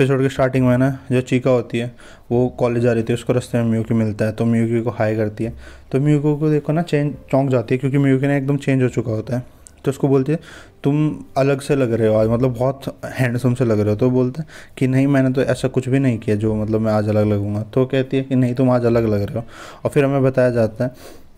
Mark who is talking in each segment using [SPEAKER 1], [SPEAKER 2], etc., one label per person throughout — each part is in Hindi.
[SPEAKER 1] एपिसोड के स्टार्टिंग में ना जो चीका होती है वो कॉलेज जा रही थी उसको रास्ते में म्यूकी मिलता है तो म्यूकी को हाई करती है तो म्यूको को देखो ना चेंज चौंक जाती है क्योंकि म्यूकी ना एकदम चेंज हो चुका होता है तो उसको बोलती है तुम अलग से लग रहे हो आज मतलब बहुत हैंडसम से लग रहे हो तो बोलते हैं कि नहीं मैंने तो ऐसा कुछ भी नहीं किया जो मतलब मैं आज अलग लगूंगा तो कहती है कि नहीं तुम आज अलग लग रहे हो और फिर हमें बताया जाता है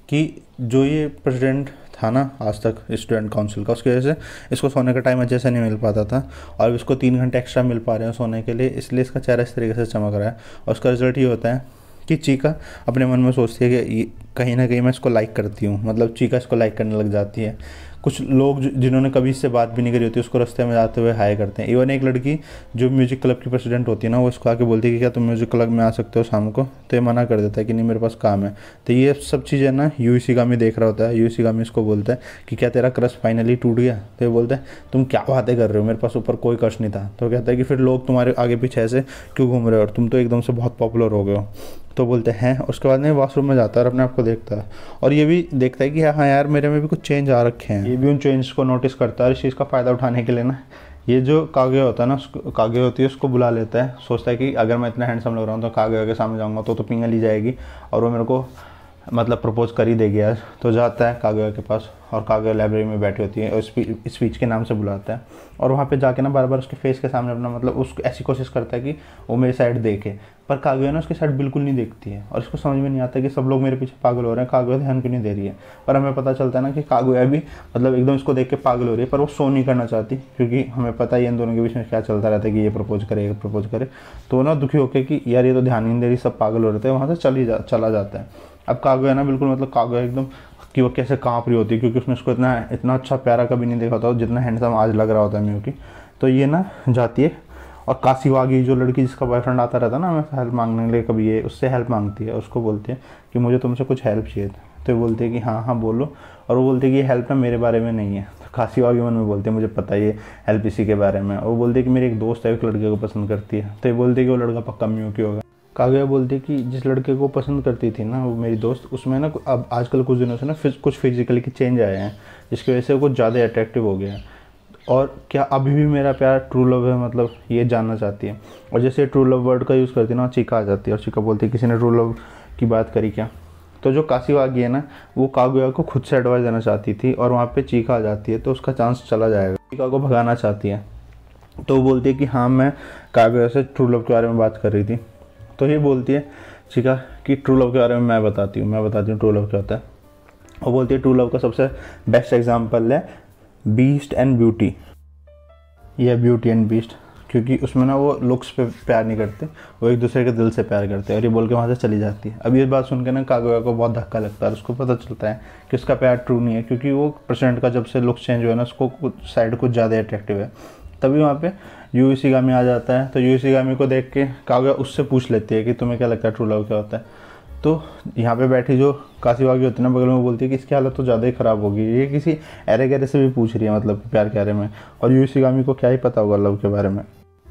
[SPEAKER 1] कि जो ये प्रेसिडेंट था ना आज तक स्टूडेंट काउंसिल का उसकी वजह से इसको सोने का टाइम अच्छे से नहीं मिल पाता था और इसको तीन घंटे एक्स्ट्रा मिल पा रहे हैं सोने के लिए इसलिए इसका चेहरा इस तरीके से चमक रहा है और उसका रिजल्ट ये होता है कि चीका अपने मन में सोचती है कि कहीं ना कहीं मैं इसको लाइक करती हूँ मतलब चीका इसको लाइक करने लग जाती है कुछ लोग जिन्होंने कभी इससे बात भी नहीं करी होती उसको रस्ते में जाते हुए हाई करते हैं इवन एक लड़की जो म्यूज़िक क्लब की प्रेसिडेंट होती है ना वो इसको आके बोलती है कि क्या तुम म्यूज़िक क्लब में आ सकते हो शाम को तो ये मना कर देता है कि नहीं मेरे पास काम है तो ये सब चीज़ें ना यू सी में देख रहा होता है यू का में इसको बोलता है कि क्या तेरा क्रश फाइनली टूट गया तो ये बोलता है तुम क्या बातें कर रहे हो मेरे पास ऊपर कोई क्रश नहीं था तो कहता है कि फिर लोग तुम्हारे आगे पीछे ऐसे क्यों घूम रहे हो और तुम तो एकदम से बहुत पॉपुलर हो गए हो तो बोलते हैं उसके बाद में वाशरूम में जाता है और अपने आप को देखता है और ये भी देखता है कि हाँ, हाँ यार मेरे में भी कुछ चेंज आ रखे हैं ये भी उन चेंज को नोटिस करता है और इस चीज़ का फ़ायदा उठाने के लिए ना ये जो कागे होता है ना उसको कागे होती है उसको बुला लेता है सोचता है कि अगर मैं इतना हैंडसम लग रहा हूँ तो कागे के सामने जाऊँगा तो तो पिंगल ही जाएगी और वो मेरे को मतलब प्रपोज़ कर ही देगी यार तो जाता है कागया के पास और कागया लाइब्रेरी में बैठी होती है और स्पीच के नाम से बुलाता है और वहाँ पे जाके ना बार बार उसके फेस के सामने अपना मतलब उस ऐसी कोशिश करता है कि वो मेरी साइड देखे पर कागया ना उसकी साइड बिल्कुल नहीं देखती है और इसको समझ में नहीं आता कि सब लोग मेरे पीछे पागल हो रहे हैं कागया ध्यान क्यों नहीं दे रही है पर हमें पता चलता है ना कि कागया भी मतलब एकदम इसको देख के पागल हो रही है पर वो सो नहीं करना चाहती क्योंकि हमें पता है इन दोनों के बीच में क्या चलता रहता है कि ये प्रपोज करे ये प्रपोज करे तो ना दुखी होकर कि यार ये तो ध्यान नहीं दे रही सब पागल हो रहे थे वहाँ से चली जा चला जाता है अब कागो है ना बिल्कुल मतलब कागो एकदम कि वो कैसे कांप रही होती है क्योंकि उसने उसको इतना इतना अच्छा प्यारा कभी नहीं देखा होता जितना हैंडसम आज लग रहा होता है मेरे की तो ये ना जाती है और काशीवागी जो लड़की जिसका बॉयफ्रेंड आता रहता है ना हमें हेल्प मांगने के लिए कभी ये उससे हेल्प मांगती है उसको बोलती है कि मुझे तुमसे कुछ हेल्प चाहिए था तो बोलती है कि हाँ हाँ बोलो और वो बोलती है कि ये हेल्प ना मेरे बारे में नहीं है तो काशीवागी मन में बोलते हैं मुझे पता है ये हेल्प इसी के बारे में और वो बोलती है कि मेरी एक दोस्त है एक लड़के को पसंद करती है तो ये बोलती है कि वो लड़का पक्का म्यू की होगा काव्या बोलती है कि जिस लड़के को पसंद करती थी ना वो मेरी दोस्त उसमें ना अब आजकल कुछ दिनों से ना फिज, कुछ फिजिकली के चेंज आए हैं जिसकी वजह से वो ज़्यादा अट्रैक्टिव हो गया है और क्या अभी भी मेरा प्यार ट्रू लव है मतलब ये जानना चाहती है और जैसे ट्रू लव वर्ड का यूज़ करती है ना चीखा आ जाती है और चीखा बोलती है किसी ने ट्रू लव की बात करी क्या तो जो काशीवागी है ना वो कागुया को खुद से एडवाइस देना चाहती थी और वहाँ पे चीखा आ जाती है तो उसका चांस चला जाएगा चीखा को भगाना चाहती है तो वो बोलती है कि हाँ मैं कागुया से ट्रू लव के बारे में बात कर रही थी तो ये बोलती है शिका कि ट्रू लव के बारे में मैं बताती हूँ मैं बताती हूँ ट्रू लव क्या होता है और बोलती है ट्रू लव का सबसे बेस्ट एग्जाम्पल है बीस्ट एंड ब्यूटी या ब्यूटी एंड बीस्ट क्योंकि उसमें ना वो लुक्स पे प्यार नहीं करते वो एक दूसरे के दिल से प्यार करते हैं और ये बोल के वहाँ से चली जाती है अब ये बात सुन के ना कागोया को बहुत धक्का लगता है उसको पता चलता है कि उसका प्यार ट्रू नहीं है क्योंकि वो प्रेसिडेंट का जब से लुक्स चेंज हुआ ना उसको साइड कुछ ज़्यादा अट्रैक्टिव है तभी वहाँ पे यू सी गामी आ जाता है तो यू सी गामी को देख के काव्या उससे पूछ लेती है कि तुम्हें क्या लगता है ट्रू लव क्या होता है तो यहाँ पे बैठी जो काशी होती है ना बगल में बोलती है कि इसकी हालत तो ज़्यादा ही ख़राब होगी ये किसी एरे गहरे से भी पूछ रही है मतलब प्यार के बारे में और यू गामी को क्या ही पता होगा लव के बारे में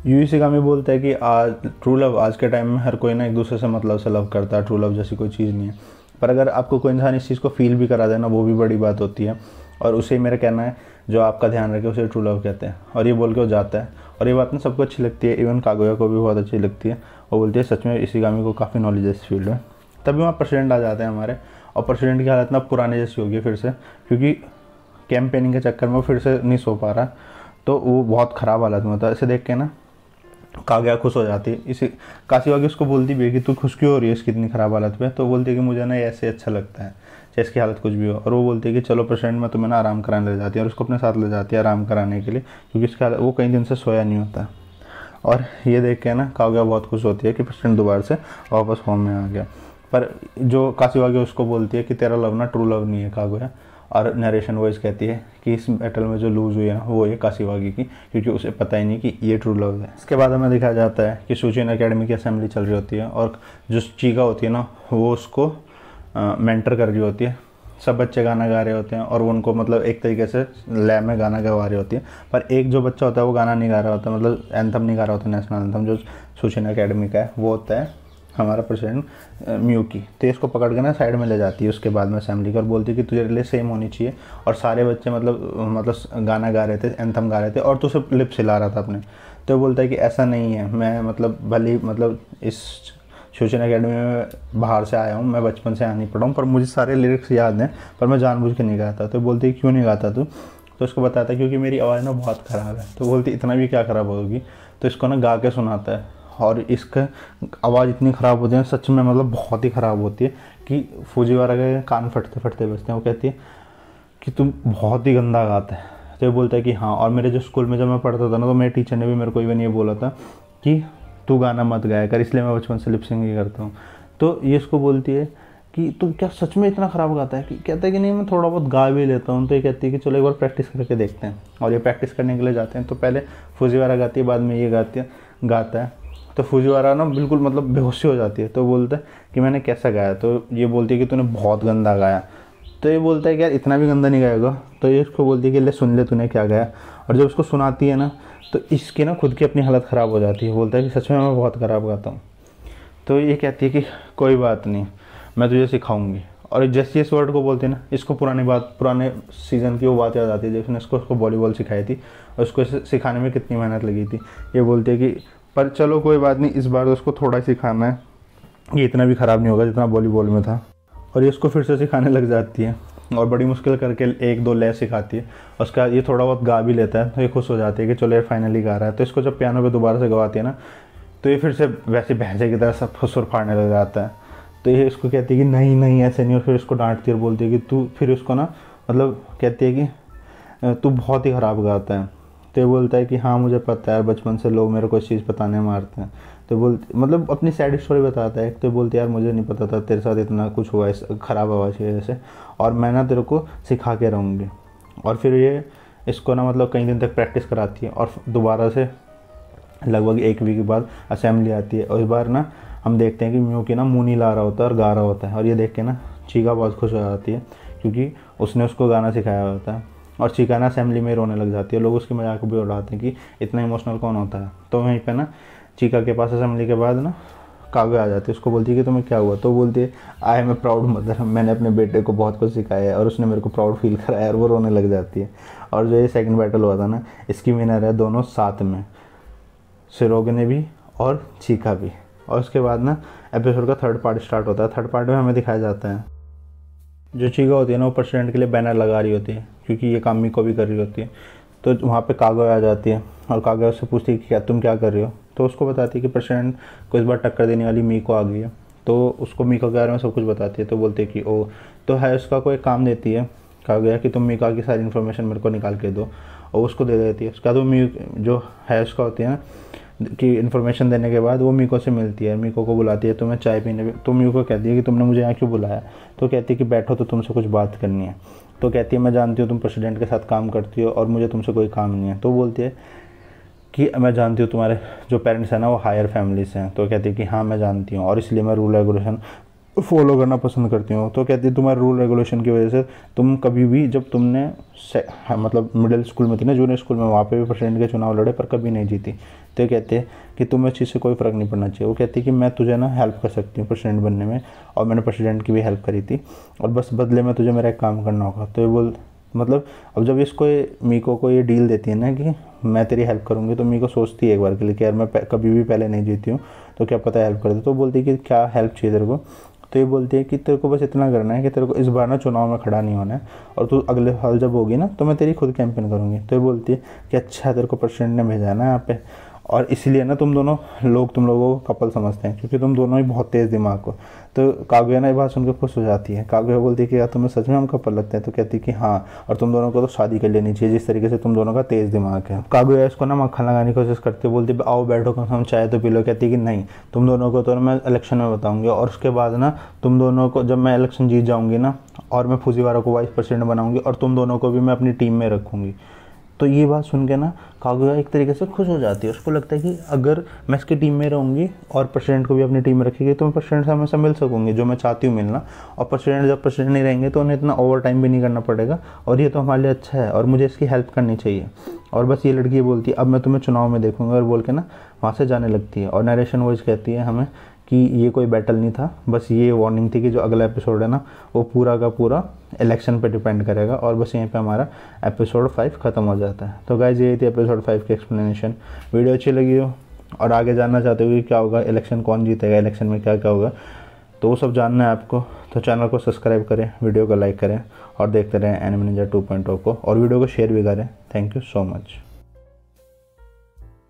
[SPEAKER 1] यू गामी बोलता है कि आज ट्रू लव आज के टाइम में हर कोई ना एक दूसरे से मतलब से लव करता है ट्रू लव जैसी कोई चीज़ नहीं है पर अगर आपको कोई इंसान इस चीज़ को फील भी करा देना वो भी बड़ी बात होती है और उसे मेरा कहना है जो आपका ध्यान रखे उसे ट्रू लव कहते हैं और ये बोल के वो जाता है और ये बात ना सबको अच्छी लगती है इवन कागोया को भी बहुत अच्छी लगती है वो बोलती है सच में इसी गामी को काफ़ी नॉलेज है इस फील्ड में तभी वहाँ प्रेसिडेंट आ जाते हैं हमारे और प्रेसिडेंट की हालत ना पुराने जैसी होगी फिर से क्योंकि कैंपेनिंग के चक्कर में फिर से नहीं सो पा रहा तो वो बहुत ख़राब हालत में होता है इसे देख के ना कागया खुश हो जाती है इसी काशी वागी उसको बोलती भी है कि तू खुश क्यों हो रही है इसकी इतनी ख़राब हालत पे तो बोलती है कि मुझे ना ऐसे अच्छा लगता है चाहे इसकी हालत कुछ भी हो और वो बोलती है कि चलो पेशेंट मैं तुम्हें ना आराम कराने ले जाती है और उसको अपने साथ ले जाती है आराम कराने के लिए क्योंकि हालत वो कई दिन से सोया नहीं होता और ये देख के ना काव्या बहुत खुश होती है कि पेशेंट दोबारा से वापस होम में आ गया पर जो काशी कासीवागे उसको बोलती है कि तेरा लव ना ट्रू लव नहीं है काव्या और नरेशन वॉइस कहती है कि इस बैटल में जो लूज़ हुई है वो ये कासीवागी की क्योंकि उसे पता ही नहीं कि ये ट्रू लव है इसके बाद हमें दिखाया जाता है कि सूचिन अकेडमी की असेंबली चल रही होती है और जो चीका होती है ना वो उसको मेंटर कर रही होती है सब बच्चे गाना गा रहे होते हैं और उनको मतलब एक तरीके से लैब में गाना गवा रही होती है पर एक जो बच्चा होता है वो गाना नहीं गा रहा होता मतलब एंथम नहीं गा रहा होता नेशनल एंथम जो सुचिन अकेडमी का है वो होता है हमारा प्रेसिडेंट म्यू की तो इसको पकड़ के ना साइड में ले जाती है उसके बाद में असेंबली और बोलती है कि तुझे लिए सेम होनी चाहिए और सारे बच्चे मतलब मतलब गाना गा रहे थे एंथम गा रहे थे और तो सिर्फ लिप्स हिला रहा था अपने तो बोलता है कि ऐसा नहीं है मैं मतलब भली मतलब इस शिवचन अकेडमी में बाहर से आया हूँ मैं बचपन से आ नहीं पढ़ा हूँ पर मुझे सारे लिरिक्स याद हैं पर मैं जानबूझ के नहीं गाता तो बोलती क्यों नहीं गाता तू तो उसको बताता है क्योंकि मेरी आवाज़ ना बहुत ख़राब है तो बोलती इतना भी क्या ख़राब होगी तो इसको ना गा के सुनाता है और इसका आवाज़ इतनी ख़राब होती है सच में मतलब बहुत ही ख़राब होती है कि फौजी वाला के कान फटते फटते बजते हैं वो कहती है कि तुम बहुत ही गंदा गाता है तो ये बोलता है कि हाँ और मेरे जो स्कूल में जब मैं पढ़ता था ना तो मेरे टीचर ने भी मेरे को इवन ये बोला था कि तू गाना मत गाया कर इसलिए मैं बचपन से लिप सिंगिंग करता हूँ तो ये इसको बोलती है कि तू क्या सच में इतना ख़राब गाता है कि कहता है कि नहीं मैं थोड़ा बहुत गा भी लेता हूँ तो ये कहती है कि चलो एक बार प्रैक्टिस करके देखते हैं और ये प्रैक्टिस करने के लिए जाते हैं तो पहले फूजीवारा गाती है बाद में ये गाती है गाता है तो फूजीवारा ना बिल्कुल मतलब बेहोशी हो जाती है तो बोलता है कि मैंने कैसा गाया तो ये बोलती है कि तूने बहुत गंदा गाया तो ये बोलता है कि यार इतना भी गंदा नहीं गाएगा तो ये उसको बोलती है कि ले सुन ले तूने क्या गाया और जब उसको सुनाती है ना तो इसके ना खुद की अपनी हालत ख़राब हो जाती है बोलता है कि सच में मैं बहुत ख़राब गाता हूँ तो ये कहती है कि कोई बात नहीं मैं तुझे सिखाऊंगी और जैसे इस वर्ड को बोलते हैं ना इसको पुरानी बात पुराने सीज़न की वो बात याद आती है जिसने इसको उसको वॉलीबॉल सिखाई थी और उसको सिखाने में कितनी मेहनत लगी थी ये बोलते हैं कि पर चलो कोई बात नहीं इस बार तो उसको थोड़ा सिखाना है ये इतना भी ख़राब नहीं होगा जितना वॉलीबॉल में था और ये उसको फिर से सिखाने लग जाती है और बड़ी मुश्किल करके एक दो लय सिखाती है उसका ये थोड़ा बहुत गा भी लेता है तो ये खुश हो जाती है कि चलो ये फाइनली गा रहा है तो इसको जब पियानो पे दोबारा से गवाती है ना तो ये फिर से वैसे भैंसे की तरह सब सुर फाड़ने लग जाता है तो ये इसको कहती है कि नहीं नहीं ऐसे नहीं और फिर इसको डांटती है और बोलती है कि तू फिर उसको ना मतलब कहती है कि तू बहुत ही ख़राब गाता है तो ये बोलता है कि हाँ मुझे पता है बचपन से लोग मेरे को इस चीज़ बताने मारते हैं तो बोल मतलब अपनी सैड स्टोरी बताता है तो बोलते यार मुझे नहीं पता था तेरे साथ इतना कुछ हुआ इस ख़राब आवाज़ की वजह से और मैं ना तेरे को सिखा के रहूँगी और फिर ये इसको ना मतलब कई दिन तक प्रैक्टिस कराती है और दोबारा से लगभग एक वीक के बाद असेंबली आती है और इस बार ना हम देखते हैं कि म्यू की ना मुँह नहीं ला रहा होता है और गा रहा होता है और ये देख के ना चीका बहुत खुश हो जाती है क्योंकि उसने उसको गाना सिखाया होता है और चिकाना असेंबली में रोने लग जाती है लोग उसकी मजाक भी उड़ाते हैं कि इतना इमोशनल कौन होता है तो वहीं पर ना चीका के पास असेंबली के बाद ना काव्य आ जाती है उसको बोलती है कि तुम्हें क्या हुआ तो बोलती है I am a proud mother मैंने अपने बेटे को बहुत कुछ सिखाया है और उसने मेरे को प्राउड फील कराया और वो रोने लग जाती है और जो ये सेकंड बैटल हुआ था ना इसकी विनर है दोनों साथ में सिरोग ने भी और चीखा भी और उसके बाद ना एपिसोड का थर्ड पार्ट स्टार्ट होता है थर्ड पार्ट में हमें दिखाया जाता है जो चीज़ें होती है ना वो प्रेसिडेंट के लिए बैनर लगा रही होती है क्योंकि ये काम मी को भी कर रही होती है तो वहाँ पे कागज आ जाती है और कागज उससे पूछती है कि क्या तुम क्या कर रहे हो तो उसको बताती है कि प्रेसिडेंट को इस बार टक्कर देने वाली मी को आ गई है तो उसको मीका के बारे में सब कुछ बताती है तो बोलती है कि ओ तो है उसका कोई काम देती है कहा गया कि तुम का की सारी इन्फॉर्मेशन मेरे को निकाल के दो और उसको दे देती है उसका तो मी जो है उसका होती है ना की इन्फॉर्मेशन देने के बाद वो मीको से मिलती है मीको को बुलाती है तुम्हें चाय पीने तो मीको कहती है कि तुमने मुझे यहाँ क्यों बुलाया तो कहती है कि बैठो तो तुमसे कुछ बात करनी है तो कहती है मैं जानती हूँ तुम प्रेसिडेंट के साथ काम करती हो और मुझे तुमसे कोई काम नहीं है तो बोलती है कि मैं जानती हूँ तुम्हारे जो पेरेंट्स हैं ना वो हायर फैमिली से हैं तो कहती है कि हाँ मैं जानती हूँ और इसलिए मैं रूल रेगुलेशन फॉलो करना पसंद करती हूँ तो कहती है तुम्हारे रूल रेगुलेशन की वजह से तुम कभी भी जब तुमने हाँ, मतलब मिडिल स्कूल में थी ना जूनियर स्कूल में वहाँ पे भी प्रेसिडेंट के चुनाव लड़े पर कभी नहीं जीती तो कहते हैं कि तुम्हें इस चीज़ से कोई फ़र्क नहीं पड़ना चाहिए वो कहती है कि मैं तुझे ना हेल्प कर सकती हूँ प्रेसिडेंट बनने में और मैंने प्रेसिडेंट की भी हेल्प करी थी और बस बदले में तुझे मेरा एक काम करना होगा तो ये बोल मतलब अब जब इसको मीको को ये डील देती है ना कि मैं तेरी हेल्प करूँगी तो मीको सोचती है एक बार के लिए कि यार मैं कभी भी पहले नहीं जीती हूँ तो क्या पता हेल्प कर दे तो बोलती कि क्या हेल्प चाहिए तेरे को तो ये बोलती है कि तेरे को बस इतना करना है कि तेरे को इस बार ना चुनाव में खड़ा नहीं होना है और तू अगले साल जब होगी ना तो मैं तेरी खुद कैंपेन करूँगी तो ये बोलती है कि अच्छा तेरे को प्रेसिडेंट ने भेजा है ना यहाँ पे और इसीलिए ना तुम दोनों लोग तुम लोगों को कपल समझते हैं क्योंकि तुम दोनों ही बहुत तेज़ दिमाग हो तो काव्या ना ये बात सुनकर खुश हो जाती है काव्या बोलती है कि यार तुम्हें सच में हम कपल लगते हैं तो कहती है कि हाँ और तुम दोनों को तो शादी कर लेनी चाहिए जिस तरीके से तुम दोनों का तेज़ दिमाग है काव्या इसको ना मक्खन लगाने की कोशिश करती है बोलती आओ बैठो कम हम चाय तो पी लो कहती है कि नहीं तुम दोनों को तो मैं इलेक्शन में बताऊँगी और उसके बाद ना तुम दोनों को जब मैं इलेक्शन जीत जाऊँगी ना और मैं वालों को वाइस प्रेसिडेंट बनाऊँगी और तुम दोनों को भी मैं अपनी टीम में रखूँगी तो ये बात सुन के ना कागुया एक तरीके से खुश हो जाती है उसको लगता है कि अगर मैं इसकी टीम में रहूँगी और प्रेसिडेंट को भी अपनी टीम में रखेगी तो मैं प्रेसिडेंट से हमेशा मिल सकूँगी जो मैं चाहती हूँ मिलना और प्रेसिडेंट जब प्रेसिडेंट नहीं रहेंगे तो उन्हें इतना ओवर टाइम भी नहीं करना पड़ेगा और ये तो हमारे लिए अच्छा है और मुझे इसकी हेल्प करनी चाहिए और बस ये लड़की बोलती है अब मैं तुम्हें चुनाव में देखूँगी और बोल के ना वहाँ से जाने लगती है और नरेशन वॉइस कहती है हमें कि ये कोई बैटल नहीं था बस ये वार्निंग थी कि जो अगला एपिसोड है ना वो पूरा का पूरा इलेक्शन पे डिपेंड करेगा और बस यहीं पे हमारा एपिसोड फाइव ख़त्म हो जाता है तो गाइज ये थी एपिसोड फाइव की एक्सप्लेनेशन वीडियो अच्छी लगी हो और आगे जानना चाहते हो कि क्या होगा इलेक्शन कौन जीतेगा इलेक्शन में क्या क्या होगा तो वो सब जानना है आपको तो चैनल को सब्सक्राइब करें वीडियो को लाइक करें और देखते रहें टू पॉइंट 2.0 को और वीडियो को शेयर भी करें थैंक यू सो मच